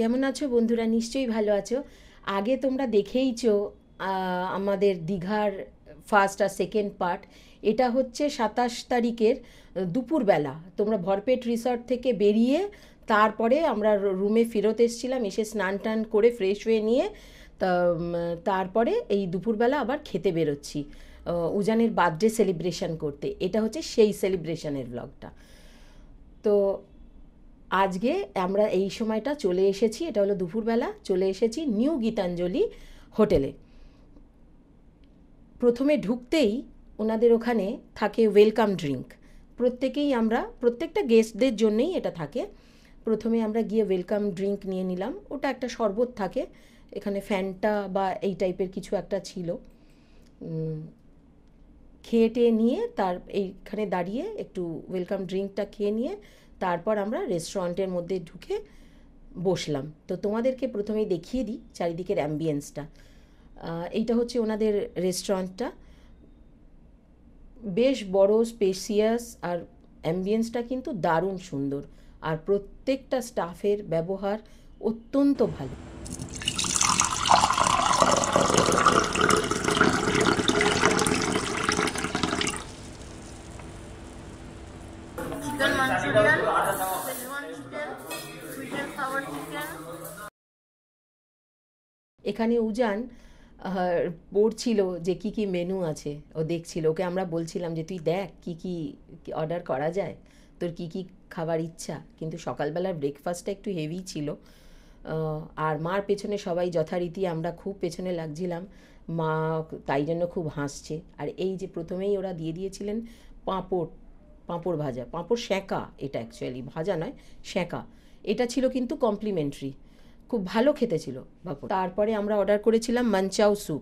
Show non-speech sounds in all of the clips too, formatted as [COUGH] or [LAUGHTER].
কেমন আছো বন্ধুরা নিশ্চয়ই ভালো আছো আগে তোমরা দেখেইছ আমাদের দীঘার ফার্স্ট আর সেকেন্ড পার্ট এটা হচ্ছে সাতাশ তারিখের দুপুরবেলা তোমরা ভরপেট রিসর্ট থেকে বেরিয়ে তারপরে আমরা রুমে ফেরত এসেছিলাম এসে স্নান টান করে ফ্রেশ হয়ে নিয়ে তারপরে এই দুপুরবেলা আবার খেতে বেরোচ্ছি উজানের বার্থডে সেলিব্রেশন করতে এটা হচ্ছে সেই সেলিব্রেশনের ব্লগটা তো আজকে আমরা এই সময়টা চলে এসেছি এটা হলো দুপুরবেলা চলে এসেছি নিউ গীতাঞ্জলি হোটেলে প্রথমে ঢুকতেই ওনাদের ওখানে থাকে ওয়েলকাম ড্রিঙ্ক প্রত্যেকেই আমরা প্রত্যেকটা গেস্টদের জন্যেই এটা থাকে প্রথমে আমরা গিয়ে ওয়েলকাম ড্রিঙ্ক নিয়ে নিলাম ওটা একটা শরবত থাকে এখানে ফ্যানটা বা এই টাইপের কিছু একটা ছিল খেয়ে টেয়ে নিয়ে তার এইখানে দাঁড়িয়ে একটু ওয়েলকাম ড্রিঙ্কটা খেয়ে নিয়ে তারপর আমরা রেস্টুরেন্টের মধ্যে ঢুকে বসলাম তো তোমাদেরকে প্রথমেই দেখিয়ে দিই চারিদিকের অ্যাম্বিয়েন্সটা এইটা হচ্ছে ওনাদের রেস্টুরেন্টটা বেশ বড় স্পেসিয়াস আর অ্যাম্বিয়েন্সটা কিন্তু দারুণ সুন্দর আর প্রত্যেকটা স্টাফের ব্যবহার অত্যন্ত ভালো এখানে উজান পড়ছিল যে কি কি মেনু আছে ও দেখছিল ওকে আমরা বলছিলাম যে তুই দেখ কি কি অর্ডার করা যায় তোর কি কি খাবার ইচ্ছা কিন্তু সকালবেলার ব্রেকফাস্টটা একটু হেভি ছিল আর মার পেছনে সবাই যথারীতি আমরা খুব পেছনে লাগছিলাম মা তাই জন্য খুব হাসছে আর এই যে প্রথমেই ওরা দিয়ে দিয়েছিলেন পাঁপড় পাঁপড় ভাজা পাঁপড় সেঁকা এটা অ্যাকচুয়ালি ভাজা নয় সেঁকা এটা ছিল কিন্তু কমপ্লিমেন্টারি খুব ভালো খেতে ছিল তারপরে আমরা অর্ডার করেছিলাম মাঞ্চাও স্যুপ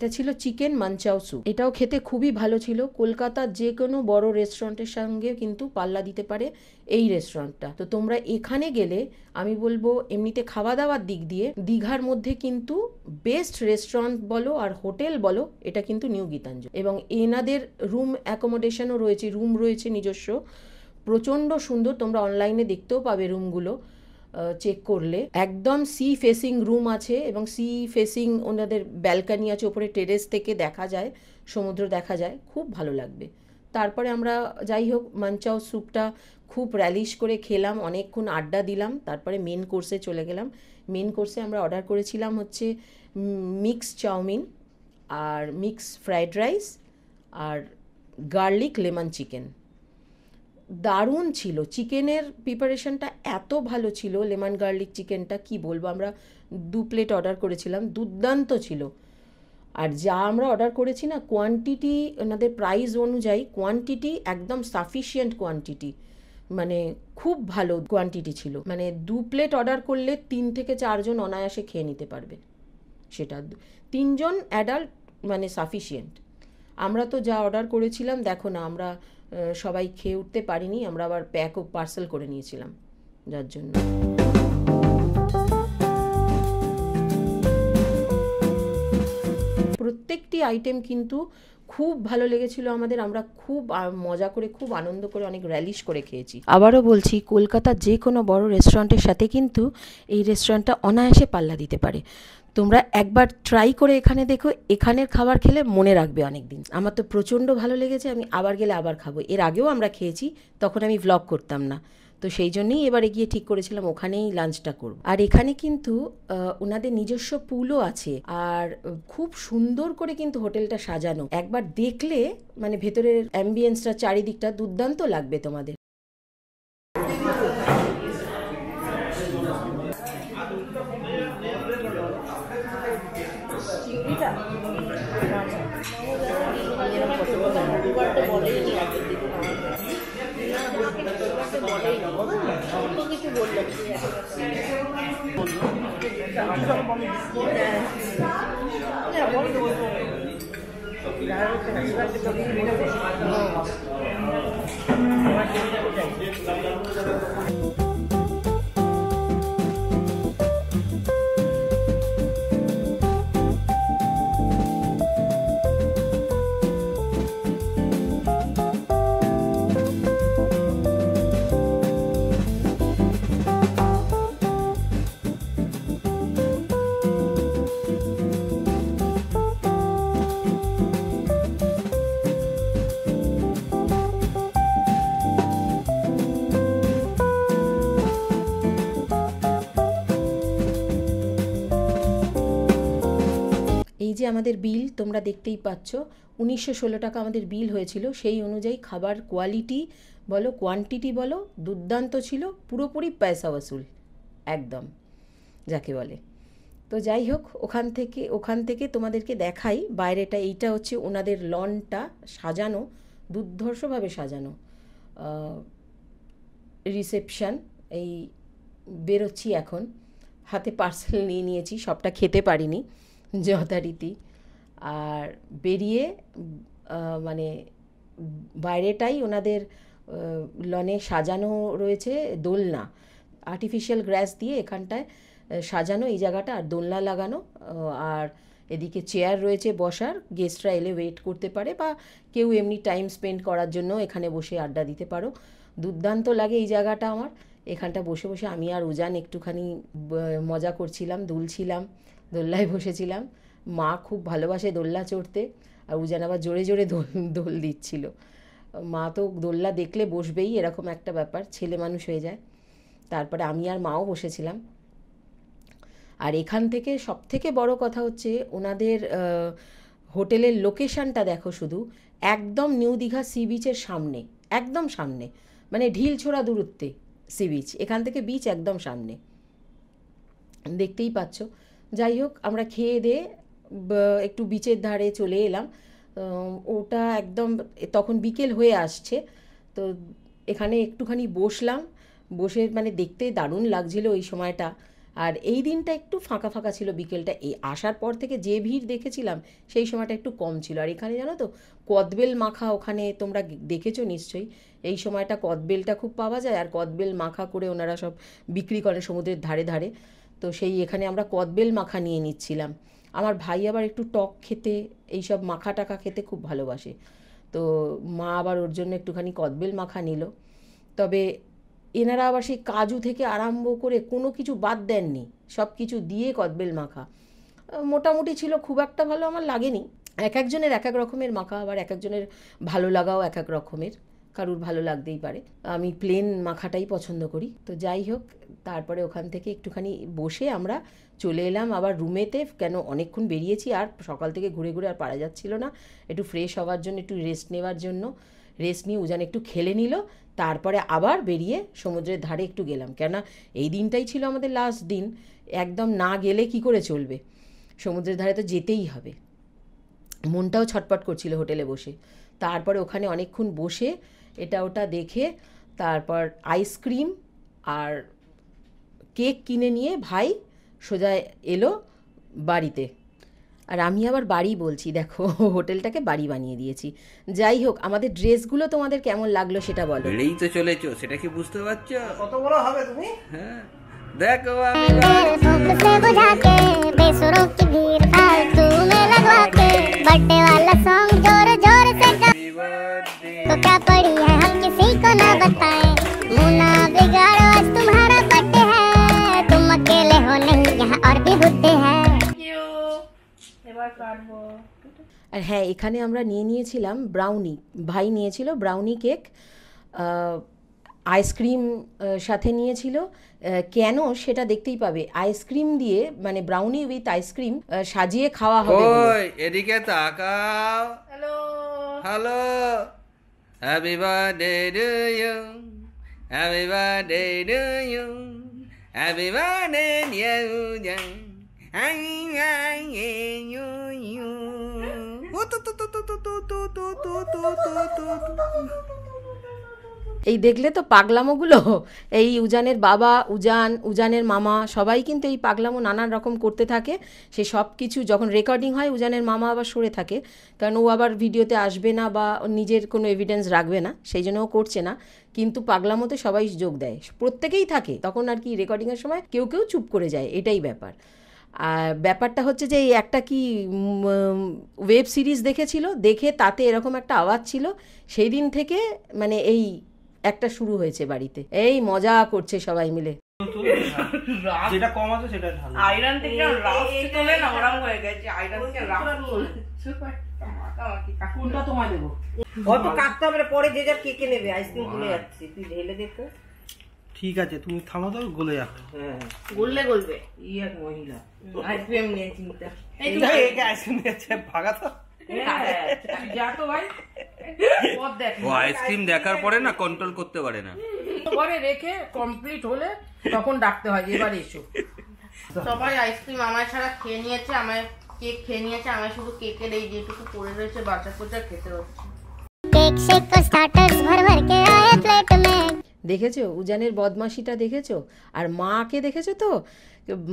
এটা ছিল চিকেন মাঞ্চাও স্যুপ এটাও খেতে খুবই ভালো ছিল কলকাতার যে কোনো বড় রেস্টুরেন্টের সঙ্গে কিন্তু পাল্লা দিতে পারে এই রেস্টুরেন্টটা তো তোমরা এখানে গেলে আমি বলবো এমনিতে খাওয়া দাওয়ার দিক দিয়ে দীঘার মধ্যে কিন্তু বেস্ট রেস্টুরেন্ট বলো আর হোটেল বলো এটা কিন্তু নিউ গীতাঞ্জলি এবং এনাদের রুম অ্যাকোমোডেশনও রয়েছে রুম রয়েছে নিজস্ব প্রচণ্ড সুন্দর তোমরা অনলাইনে দেখতেও পাবে রুমগুলো চেক করলে একদম সি ফেসিং রুম আছে এবং সি ফেসিং ওনাদের ব্যালকানি আছে ওপরে টেরেস থেকে দেখা যায় সমুদ্র দেখা যায় খুব ভালো লাগবে তারপরে আমরা যাই হোক মাঞ্চাও স্যুপটা খুব র্যালিশ করে খেলাম অনেকক্ষণ আড্ডা দিলাম তারপরে মেন কোর্সে চলে গেলাম মেন কোর্সে আমরা অর্ডার করেছিলাম হচ্ছে মিক্স চাউমিন আর মিক্স ফ্রাইড রাইস আর গার্লিক লেমন চিকেন দারুণ ছিল চিকেনের প্রিপারেশনটা এত ভালো ছিল লেমন গার্লিক চিকেনটা কি বলবো আমরা দু প্লেট অর্ডার করেছিলাম দুর্দান্ত ছিল আর যা আমরা অর্ডার করেছি না কোয়ান্টিটি ওনাদের প্রাইস অনুযায়ী কোয়ান্টিটি একদম সাফিসিয়েন্ট কোয়ান্টিটি মানে খুব ভালো কোয়ান্টিটি ছিল মানে দু প্লেট অর্ডার করলে তিন থেকে চারজন অনায়াসে খেয়ে নিতে পারবে সেটা তিনজন অ্যাডাল্ট মানে সাফিসিয়েন্ট আমরা তো যা অর্ডার করেছিলাম দেখো না আমরা সবাই খেয়ে উঠতে পারিনি আমরা আবার প্যাকও পার্সেল করে নিয়েছিলাম যার জন্য প্রত্যেকটি আইটেম কিন্তু খুব ভালো লেগেছিল আমাদের আমরা খুব মজা করে খুব আনন্দ করে অনেক র্যালিশ করে খেয়েছি আবারও বলছি কলকাতার যে কোনো বড় রেস্টুরেন্টের সাথে কিন্তু এই রেস্টুরেন্টটা অনায়াসে পাল্লা দিতে পারে তোমরা একবার ট্রাই করে এখানে দেখো এখানের খাবার খেলে মনে রাখবে অনেক দিন আমার তো প্রচণ্ড ভালো লেগেছে আমি আবার গেলে আবার খাবো এর আগেও আমরা খেয়েছি তখন আমি ভ্লগ করতাম না তো সেই জন্যেই এবারে গিয়ে ঠিক করেছিলাম ওখানেই লাঞ্চটা করব আর এখানে কিন্তু ওনাদের নিজস্ব পুলও আছে আর খুব সুন্দর করে কিন্তু হোটেলটা সাজানো একবার দেখলে মানে ভেতরের অ্যাম্বিয়েন্সটা চারিদিকটা দুর্দান্ত লাগবে তোমাদের চিংড়িটা রবিবারটা বলেই নি আগের দিন Thank you. আমাদের বিল তোমরা দেখতেই পাচ্ছ উনিশশো ষোলো টাকা আমাদের বিল হয়েছিল সেই অনুযায়ী খাবার কোয়ালিটি বলো কোয়ান্টিটি বলো দুর্দান্ত ছিল পুরোপুরি পয়সা ওসুল একদম যাকে বলে তো যাই হোক ওখান থেকে ওখান থেকে তোমাদেরকে দেখাই বাইরেটা এইটা হচ্ছে ওনাদের লনটা সাজানো দুর্ধর্ষভাবে সাজানো রিসেপশান এই বেরোচ্ছি এখন হাতে পার্সেল নিয়ে নিয়েছি সবটা খেতে পারিনি [LAUGHS] যথারীতি আর বেরিয়ে মানে বাইরেটাই ওনাদের লনে সাজানো রয়েছে দোলনা আর্টিফিশিয়াল গ্র্যাস দিয়ে এখানটায় সাজানো এই জায়গাটা আর দোলনা লাগানো আর এদিকে চেয়ার রয়েছে বসার গেস্টরা এলে ওয়েট করতে পারে বা কেউ এমনি টাইম স্পেন্ড করার জন্য এখানে বসে আড্ডা দিতে পারো দুর্দান্ত লাগে এই জায়গাটা আমার এখানটা বসে বসে আমি আর উজান একটুখানি মজা করছিলাম দুলছিলাম দোল্লায় বসেছিলাম মা খুব ভালোবাসে দোল্লা চড়তে আর উজান আবার জোরে জোরে দোল দোল দিচ্ছিল মা তো দোল্লা দেখলে বসবেই এরকম একটা ব্যাপার ছেলে মানুষ হয়ে যায় তারপরে আমি আর মাও বসেছিলাম আর এখান থেকে সব থেকে বড় কথা হচ্ছে ওনাদের হোটেলের লোকেশানটা দেখো শুধু একদম নিউ দীঘা সি বিচের সামনে একদম সামনে মানে ঢিল ছোড়া দূরত্বে সি বিচ এখান থেকে বিচ একদম সামনে দেখতেই পাচ্ছ যাই হোক আমরা খেয়ে দিয়ে একটু বিচের ধারে চলে এলাম ওটা একদম তখন বিকেল হয়ে আসছে তো এখানে একটুখানি বসলাম বসে মানে দেখতে দারুণ লাগছিল ওই সময়টা আর এই দিনটা একটু ফাঁকা ফাঁকা ছিল বিকেলটা এই আসার পর থেকে যে ভিড় দেখেছিলাম সেই সময়টা একটু কম ছিল আর এখানে জানো তো কদবেল মাখা ওখানে তোমরা দেখেছো নিশ্চয়ই এই সময়টা কদবেলটা খুব পাওয়া যায় আর কদবেল মাখা করে ওনারা সব বিক্রি করে সমুদ্রের ধারে ধারে তো সেই এখানে আমরা কদবেল মাখা নিয়ে নিচ্ছিলাম আমার ভাই আবার একটু টক খেতে এই সব মাখা টাকা খেতে খুব ভালোবাসে তো মা আবার ওর জন্য একটুখানি কদবেল মাখা নিল তবে এনারা আবার সেই কাজু থেকে আরম্ভ করে কোনো কিছু বাদ দেননি সব কিছু দিয়ে কদবেল মাখা মোটামুটি ছিল খুব একটা ভালো আমার লাগেনি এক একজনের এক এক রকমের মাখা আবার এক একজনের ভালো লাগাও এক এক রকমের কারুর ভালো লাগতেই পারে আমি প্লেন মাখাটাই পছন্দ করি তো যাই হোক তারপরে ওখান থেকে একটুখানি বসে আমরা চলে এলাম আবার রুমেতে কেন অনেকক্ষণ বেরিয়েছি আর সকাল থেকে ঘুরে ঘুরে আর পারা যাচ্ছিল না একটু ফ্রেশ হওয়ার জন্য একটু রেস্ট নেওয়ার জন্য রেস্ট নিয়ে উজান একটু খেলে নিল তারপরে আবার বেরিয়ে সমুদ্রের ধারে একটু গেলাম কেননা এই দিনটাই ছিল আমাদের লাস্ট দিন একদম না গেলে কি করে চলবে সমুদ্রের ধারে তো যেতেই হবে মনটাও ছটপট করছিল হোটেলে বসে তারপরে ওখানে অনেকক্ষণ বসে এটা ওটা দেখে তারপর আইসক্রিম আর কেক কিনে নিয়ে ভাই সোজা এলো বাড়িতে আর আমি আবার বাড়ি বলছি দেখো হোটেলটাকে বাড়ি বানিয়ে দিয়েছি যাই হোক আমাদের ড্রেসগুলো তোমাদের কেমন লাগলো সেটা বলো এই তো চলেছো সেটা কি বুঝতে পারছো কত বড় হবে তুমি হ্যাঁ, দেখো আর হ্যাঁ এখানে আমরা নিয়ে নিয়েছিলাম ব্রাউনি ভাই নিয়েছিল ব্রাউনি কেক আইসক্রিম সাথে নিয়েছিল কেন সেটা দেখতেই পাবে আইসক্রিম দিয়ে মানে ব্রাউনি উইথ আইসক্রিম সাজিয়ে খাওয়া হবে এদিকে তাকাও hello hello Happy birthday to you. Happy birthday to you. Happy birthday to you. I I you you. এই দেখলে তো পাগলামোগুলো এই উজানের বাবা উজান উজানের মামা সবাই কিন্তু এই পাগলামো নানান রকম করতে থাকে সে সব কিছু যখন রেকর্ডিং হয় উজানের মামা আবার সরে থাকে কারণ ও আবার ভিডিওতে আসবে না বা নিজের কোনো এভিডেন্স রাখবে না সেই জন্য ও করছে না কিন্তু পাগলামোতে সবাই যোগ দেয় প্রত্যেকেই থাকে তখন আর কি রেকর্ডিংয়ের সময় কেউ কেউ চুপ করে যায় এটাই ব্যাপার আর ব্যাপারটা হচ্ছে যে এই একটা কি ওয়েব সিরিজ দেখেছিল দেখে তাতে এরকম একটা আওয়াজ ছিল সেই দিন থেকে মানে এই একটা শুরু হয়েছে বাড়িতে এই মজা করছে সবাই মিলে কে কে নেবে আইসক্রিম যাচ্ছে দেখো ঠিক আছে তুমি থামো তো গলে হ্যাঁ। গলবে আইসক্রিম ভাগা তো [LAUGHS] আইসক্রিম দেখার পরে না কন্ট্রোল করতে পারে না পরে রেখে কমপ্লিট হলে তখন ডাকতে হয় এবার এসো সবাই আইসক্রিম আমায় ছাড়া খেয়ে নিয়েছে আমায় কেক খেয়ে নিয়েছে আমায় শুধু কেকের এই যেটুকু পড়ে রয়েছে বাচ্চা কোচা খেতে হচ্ছে কেক শেক স্টার্টার্স ভর ভর কে প্লেট দেখেছো উজানের বদমাশিটা দেখেছো আর মাকে দেখেছো তো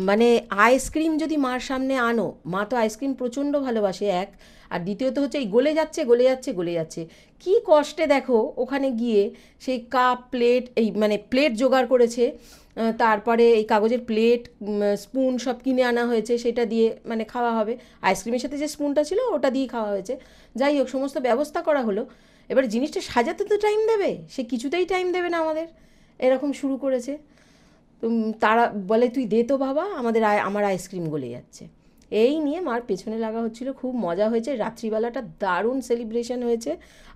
মানে আইসক্রিম যদি মার সামনে আনো মা তো আইসক্রিম প্রচণ্ড ভালোবাসে এক আর দ্বিতীয়ত হচ্ছে এই গলে যাচ্ছে গলে যাচ্ছে গলে যাচ্ছে কি কষ্টে দেখো ওখানে গিয়ে সেই কাপ প্লেট এই মানে প্লেট জোগাড় করেছে তারপরে এই কাগজের প্লেট স্পুন সব কিনে আনা হয়েছে সেটা দিয়ে মানে খাওয়া হবে আইসক্রিমের সাথে যে স্পুনটা ছিল ওটা দিয়ে খাওয়া হয়েছে যাই হোক সমস্ত ব্যবস্থা করা হলো এবার জিনিসটা সাজাতে তো টাইম দেবে সে কিছুতেই টাইম দেবে না আমাদের এরকম শুরু করেছে তো তারা বলে তুই দে তো বাবা আমাদের আয় আমার আইসক্রিম গলে যাচ্ছে এই নিয়ে মার পেছনে লাগা হচ্ছিল খুব মজা হয়েছে রাত্রিবেলাটা দারুণ সেলিব্রেশন হয়েছে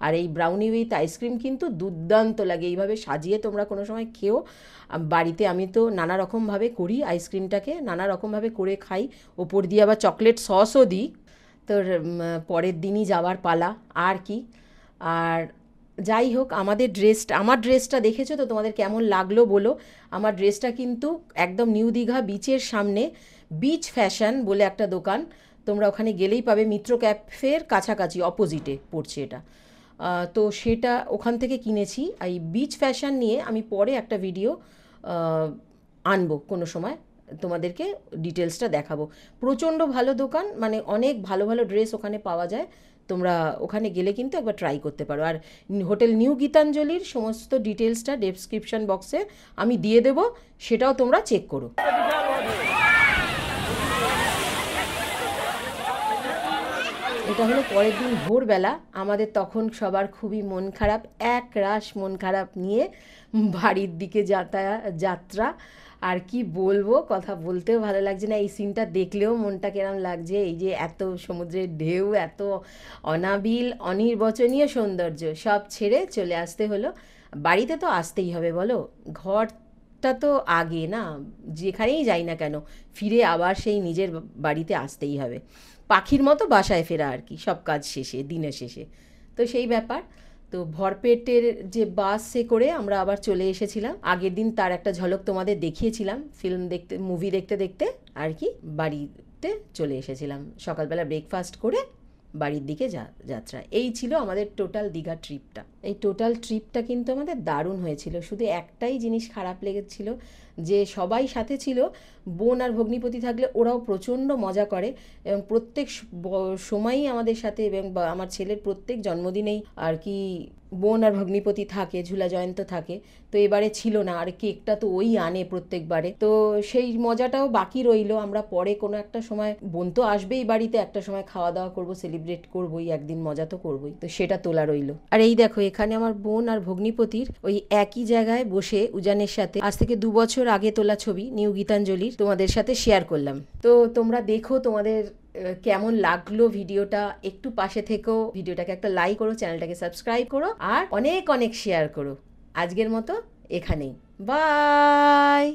আর এই ব্রাউনি উইথ আইসক্রিম কিন্তু দুর্দান্ত লাগে এইভাবে সাজিয়ে তোমরা কোনো সময় খেও বাড়িতে আমি তো নানা রকমভাবে করি আইসক্রিমটাকে নানা রকমভাবে করে খাই ওপর দিয়ে আবার চকলেট সসও দিই তোর পরের দিনই যাওয়ার পালা আর কি আর যাই হোক আমাদের ড্রেসটা আমার ড্রেসটা দেখেছো তো তোমাদের কেমন লাগলো বলো আমার ড্রেসটা কিন্তু একদম নিউ দীঘা বিচের সামনে বিচ ফ্যাশন বলে একটা দোকান তোমরা ওখানে গেলেই পাবে মিত্র ক্যাফের কাছাকাছি অপোজিটে পড়ছে এটা তো সেটা ওখান থেকে কিনেছি এই বিচ ফ্যাশন নিয়ে আমি পরে একটা ভিডিও আনবো কোনো সময় তোমাদেরকে ডিটেলসটা দেখাবো প্রচণ্ড ভালো দোকান মানে অনেক ভালো ভালো ড্রেস ওখানে পাওয়া যায় তোমরা ওখানে গেলে কিন্তু একবার ট্রাই করতে পারো আর হোটেল নিউ গীতাঞ্জলির সমস্ত ডিটেলসটা ডেসক্রিপশন বক্সে আমি দিয়ে দেব সেটাও তোমরা চেক করো এটা হলো পরের দিন ভোরবেলা আমাদের তখন সবার খুবই মন খারাপ এক রাশ মন খারাপ নিয়ে বাড়ির দিকে যাতায়া যাত্রা আর কি বলবো কথা বলতেও ভালো লাগছে না এই সিনটা দেখলেও মনটা কেরম লাগছে এই যে এত সমুদ্রের ঢেউ এত অনাবিল অনির্বচনীয় সৌন্দর্য সব ছেড়ে চলে আসতে হলো বাড়িতে তো আসতেই হবে বলো ঘর টা তো আগে না যেখানেই যাই না কেন ফিরে আবার সেই নিজের বাড়িতে আসতেই হবে পাখির মতো বাসায় ফেরা আর কি সব কাজ শেষে দিনে শেষে তো সেই ব্যাপার তো ভরপেটের যে বাসে করে আমরা আবার চলে এসেছিলাম আগের দিন তার একটা ঝলক তোমাদের দেখিয়েছিলাম ফিল্ম দেখতে মুভি দেখতে দেখতে আর কি বাড়িতে চলে এসেছিলাম সকালবেলা ব্রেকফাস্ট করে বাড়ির দিকে যাত্রা এই ছিল আমাদের টোটাল দীঘা ট্রিপটা এই টোটাল ট্রিপটা কিন্তু আমাদের দারুণ হয়েছিল শুধু একটাই জিনিস খারাপ লেগেছিল যে সবাই সাথে ছিল বোন আর ভগ্নিপতি থাকলে ওরাও প্রচণ্ড মজা করে এবং প্রত্যেক সময়ই আমাদের সাথে এবং আমার ছেলের প্রত্যেক জন্মদিনেই আর কি বোন আর ভগ্নিপতি থাকে ঝুলা জয়ন্ত থাকে তো এবারে ছিল না আর কেকটা তো ওই আনে প্রত্যেকবারে তো সেই মজাটাও বাকি রইল আমরা পরে কোনো একটা সময় বোন তো আসবেই বাড়িতে একটা সময় খাওয়া দাওয়া করবো সেলিব্রেট করবোই একদিন মজা তো করবই তো সেটা তোলা রইল আর এই দেখো এখানে আমার বোন আর ভগ্নিপতির ওই একই জায়গায় বসে উজানের সাথে আজ থেকে দু বছর বছর আগে তোলা ছবি নিউ গীতাঞ্জলির তোমাদের সাথে শেয়ার করলাম তো তোমরা দেখো তোমাদের কেমন লাগলো ভিডিওটা একটু পাশে থেকো ভিডিওটাকে একটা লাইক করো চ্যানেলটাকে সাবস্ক্রাইব করো আর অনেক অনেক শেয়ার করো আজকের মতো এখানেই বাই